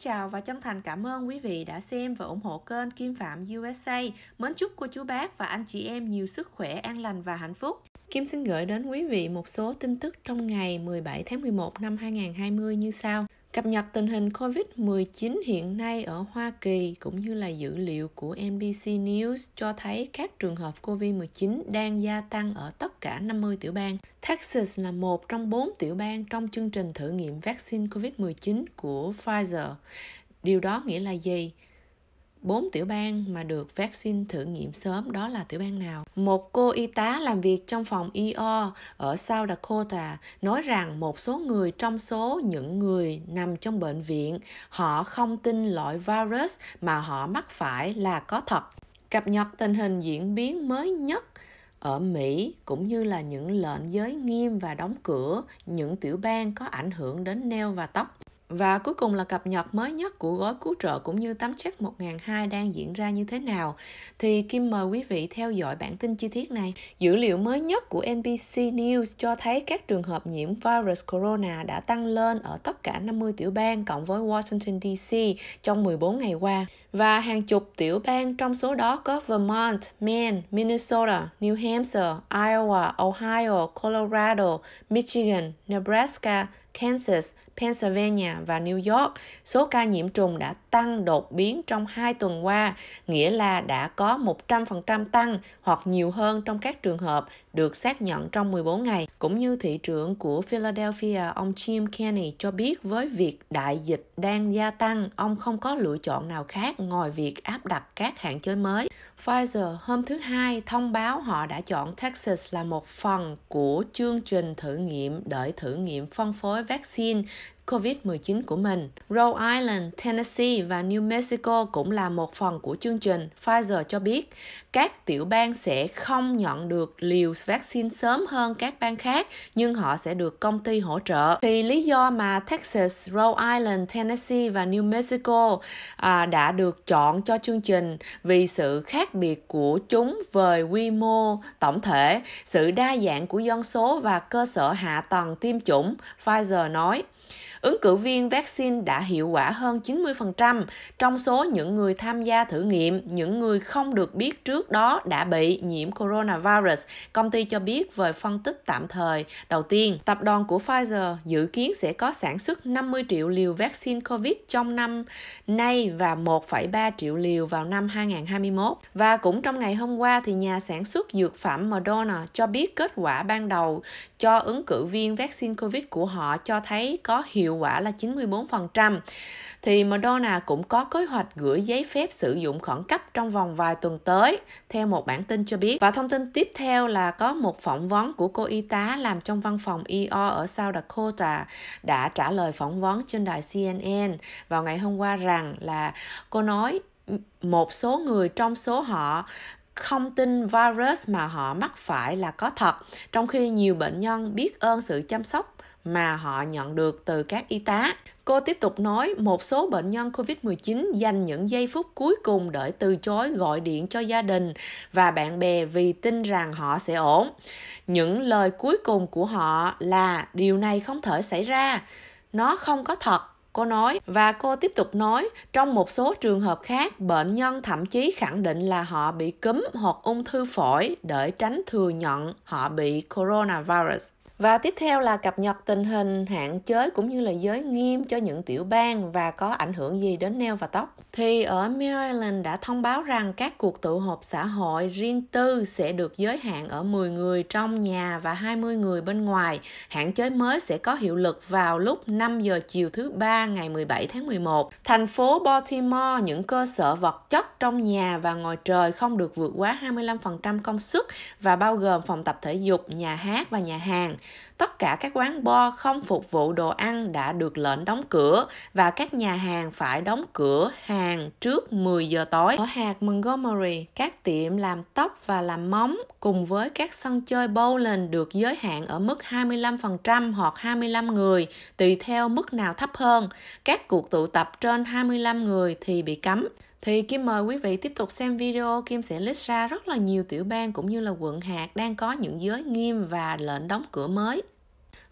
chào và chân thành cảm ơn quý vị đã xem và ủng hộ kênh Kim Phạm USA. Mến chúc cô chú bác và anh chị em nhiều sức khỏe, an lành và hạnh phúc. Kim xin gửi đến quý vị một số tin tức trong ngày 17 tháng 11 năm 2020 như sau. Cập nhật tình hình COVID-19 hiện nay ở Hoa Kỳ cũng như là dữ liệu của NBC News cho thấy các trường hợp COVID-19 đang gia tăng ở tất cả 50 tiểu bang. Texas là một trong bốn tiểu bang trong chương trình thử nghiệm vaccine COVID-19 của Pfizer. Điều đó nghĩa là gì? bốn tiểu bang mà được vaccine thử nghiệm sớm đó là tiểu bang nào? Một cô y tá làm việc trong phòng ER ở South Dakota nói rằng một số người trong số những người nằm trong bệnh viện họ không tin loại virus mà họ mắc phải là có thật. Cập nhật tình hình diễn biến mới nhất ở Mỹ cũng như là những lệnh giới nghiêm và đóng cửa những tiểu bang có ảnh hưởng đến neo và tóc. Và cuối cùng là cập nhật mới nhất của gói cứu trợ cũng như tấm check 1002 đang diễn ra như thế nào thì Kim mời quý vị theo dõi bản tin chi tiết này. Dữ liệu mới nhất của NBC News cho thấy các trường hợp nhiễm virus corona đã tăng lên ở tất cả 50 tiểu bang cộng với Washington DC trong 14 ngày qua và hàng chục tiểu bang trong số đó có Vermont, Maine, Minnesota, New Hampshire, Iowa, Ohio, Colorado, Michigan, Nebraska, Kansas, Pennsylvania và New York, số ca nhiễm trùng đã tăng đột biến trong hai tuần qua, nghĩa là đã có 100% tăng hoặc nhiều hơn trong các trường hợp được xác nhận trong 14 ngày. Cũng như thị trưởng của Philadelphia, ông Jim Kenney cho biết với việc đại dịch đang gia tăng, ông không có lựa chọn nào khác ngoài việc áp đặt các hạn chế mới. Pfizer hôm thứ Hai thông báo họ đã chọn Texas là một phần của chương trình thử nghiệm đợi thử nghiệm phân phối vaccine COVID-19 của mình. Rhode Island, Tennessee và New Mexico cũng là một phần của chương trình. Pfizer cho biết các tiểu bang sẽ không nhận được liều vaccine sớm hơn các bang khác, nhưng họ sẽ được công ty hỗ trợ. Thì lý do mà Texas, Rhode Island, Tennessee và New Mexico à, đã được chọn cho chương trình vì sự khác biệt của chúng về quy mô tổng thể, sự đa dạng của dân số và cơ sở hạ tầng tiêm chủng, Pfizer nói. Ứng cử viên vaccine đã hiệu quả hơn 90% trong số những người tham gia thử nghiệm, những người không được biết trước đó đã bị nhiễm coronavirus. Công ty cho biết về phân tích tạm thời đầu tiên, tập đoàn của Pfizer dự kiến sẽ có sản xuất 50 triệu liều vaccine COVID trong năm nay và 1,3 triệu liều vào năm 2021. Và cũng trong ngày hôm qua thì nhà sản xuất dược phẩm Moderna cho biết kết quả ban đầu cho ứng cử viên vaccine COVID của họ cho thấy có hiệu hiệu quả là 94%. Thì Moderna cũng có kế hoạch gửi giấy phép sử dụng khẩn cấp trong vòng vài tuần tới, theo một bản tin cho biết. Và thông tin tiếp theo là có một phỏng vấn của cô y tá làm trong văn phòng EO ở South Dakota đã trả lời phỏng vấn trên đài CNN vào ngày hôm qua rằng là cô nói một số người trong số họ không tin virus mà họ mắc phải là có thật, trong khi nhiều bệnh nhân biết ơn sự chăm sóc mà họ nhận được từ các y tá. Cô tiếp tục nói một số bệnh nhân COVID-19 dành những giây phút cuối cùng để từ chối gọi điện cho gia đình và bạn bè vì tin rằng họ sẽ ổn. Những lời cuối cùng của họ là điều này không thể xảy ra, nó không có thật cô nói và cô tiếp tục nói trong một số trường hợp khác bệnh nhân thậm chí khẳng định là họ bị cúm hoặc ung thư phổi để tránh thừa nhận họ bị coronavirus và tiếp theo là cập nhật tình hình hạn chế cũng như là giới nghiêm cho những tiểu bang và có ảnh hưởng gì đến nail và tóc. Thì ở Maryland đã thông báo rằng các cuộc tụ họp xã hội riêng tư sẽ được giới hạn ở 10 người trong nhà và 20 người bên ngoài. Hạn chế mới sẽ có hiệu lực vào lúc 5 giờ chiều thứ ba ngày 17 tháng 11. Thành phố Baltimore, những cơ sở vật chất trong nhà và ngoài trời không được vượt quá 25% công suất và bao gồm phòng tập thể dục, nhà hát và nhà hàng. Tất cả các quán bar không phục vụ đồ ăn đã được lệnh đóng cửa và các nhà hàng phải đóng cửa hàng trước 10 giờ tối. Ở hạt Montgomery, các tiệm làm tóc và làm móng cùng với các sân chơi bowling được giới hạn ở mức 25% hoặc 25 người, tùy theo mức nào thấp hơn. Các cuộc tụ tập trên 25 người thì bị cấm thì Kim mời quý vị tiếp tục xem video Kim sẽ list ra rất là nhiều tiểu bang cũng như là quận hạt đang có những giới nghiêm và lệnh đóng cửa mới.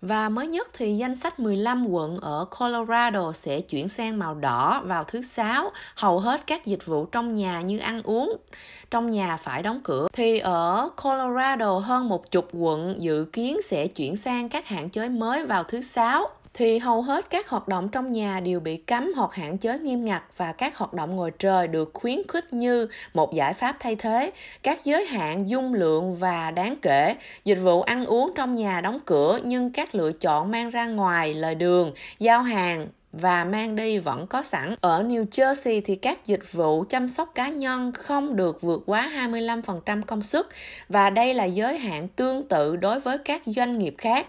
Và mới nhất thì danh sách 15 quận ở Colorado sẽ chuyển sang màu đỏ vào thứ sáu. Hầu hết các dịch vụ trong nhà như ăn uống trong nhà phải đóng cửa. Thì ở Colorado hơn một chục quận dự kiến sẽ chuyển sang các hạn chế mới vào thứ sáu thì hầu hết các hoạt động trong nhà đều bị cấm hoặc hạn chế nghiêm ngặt và các hoạt động ngoài trời được khuyến khích như một giải pháp thay thế. Các giới hạn dung lượng và đáng kể, dịch vụ ăn uống trong nhà đóng cửa nhưng các lựa chọn mang ra ngoài lời đường, giao hàng, và mang đi vẫn có sẵn. Ở New Jersey thì các dịch vụ chăm sóc cá nhân không được vượt quá 25% công suất và đây là giới hạn tương tự đối với các doanh nghiệp khác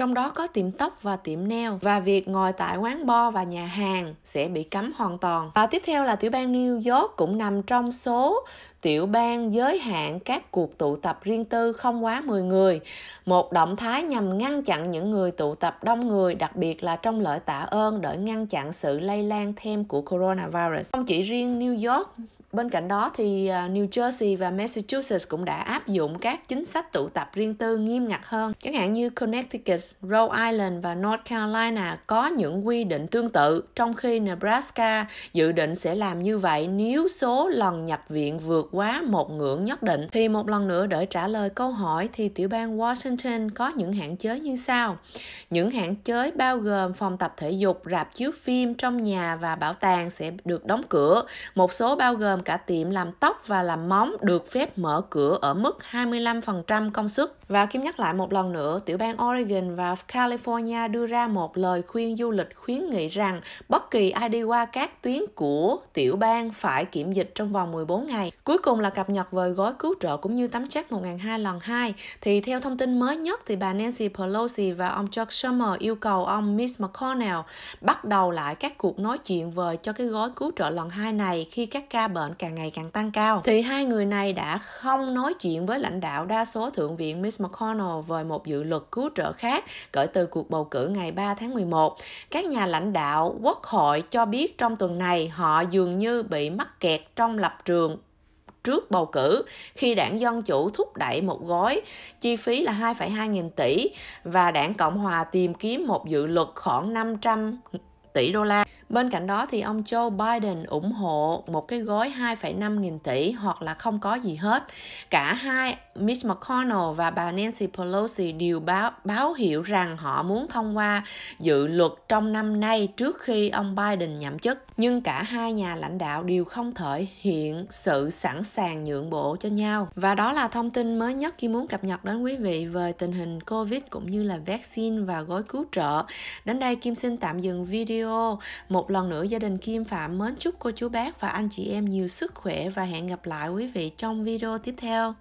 trong đó có tiệm tóc và tiệm nail và việc ngồi tại quán bar và nhà hàng sẽ bị cấm hoàn toàn. Và tiếp theo là tiểu bang New York cũng nằm trong số tiểu bang giới hạn các cuộc tụ tập riêng tư không quá 10 người, một động thái nhằm ngăn chặn những người tụ tập đông người, đặc biệt là trong lễ tạ ơn để ngăn chặn sự lây lan thêm của coronavirus. Không chỉ riêng New York Bên cạnh đó thì à, New Jersey và Massachusetts cũng đã áp dụng các chính sách tụ tập riêng tư nghiêm ngặt hơn. Chẳng hạn như Connecticut, Rhode Island và North Carolina có những quy định tương tự, trong khi Nebraska dự định sẽ làm như vậy nếu số lần nhập viện vượt quá một ngưỡng nhất định. Thì một lần nữa để trả lời câu hỏi thì tiểu bang Washington có những hạn chế như sau. Những hạn chế bao gồm phòng tập thể dục, rạp chiếu phim trong nhà và bảo tàng sẽ được đóng cửa. Một số bao gồm gồm cả tiệm làm tóc và làm móng được phép mở cửa ở mức 25% công suất. Và Kim nhắc lại một lần nữa, tiểu bang Oregon và California đưa ra một lời khuyên du lịch khuyến nghị rằng bất kỳ ai đi qua các tuyến của tiểu bang phải kiểm dịch trong vòng 14 ngày. Cuối cùng là cập nhật về gói cứu trợ cũng như tắm chắc 1002 lần 2. Thì theo thông tin mới nhất thì bà Nancy Pelosi và ông Chuck Schumer yêu cầu ông Mitch McConnell bắt đầu lại các cuộc nói chuyện về cho cái gói cứu trợ lần 2 này khi các ca bệnh bệnh càng ngày càng tăng cao thì hai người này đã không nói chuyện với lãnh đạo đa số thượng viện miss McConnell về một dự luật cứu trợ khác kể từ cuộc bầu cử ngày 3 tháng 11. Các nhà lãnh đạo quốc hội cho biết trong tuần này họ dường như bị mắc kẹt trong lập trường trước bầu cử khi đảng Dân Chủ thúc đẩy một gói chi phí là 2,2 nghìn tỷ và đảng Cộng Hòa tìm kiếm một dự luật khoảng 500 tỷ đô la. Bên cạnh đó thì ông Joe Biden ủng hộ một cái gói 2,5 nghìn tỷ hoặc là không có gì hết. Cả hai Mitch McConnell và bà Nancy Pelosi đều báo báo hiệu rằng họ muốn thông qua dự luật trong năm nay trước khi ông Biden nhậm chức. Nhưng cả hai nhà lãnh đạo đều không thể hiện sự sẵn sàng nhượng bộ cho nhau. Và đó là thông tin mới nhất khi muốn cập nhật đến quý vị về tình hình COVID cũng như là vaccine và gói cứu trợ. Đến đây Kim xin tạm dừng video video. Một lần nữa gia đình Kim Phạm mến chúc cô chú bác và anh chị em nhiều sức khỏe và hẹn gặp lại quý vị trong video tiếp theo.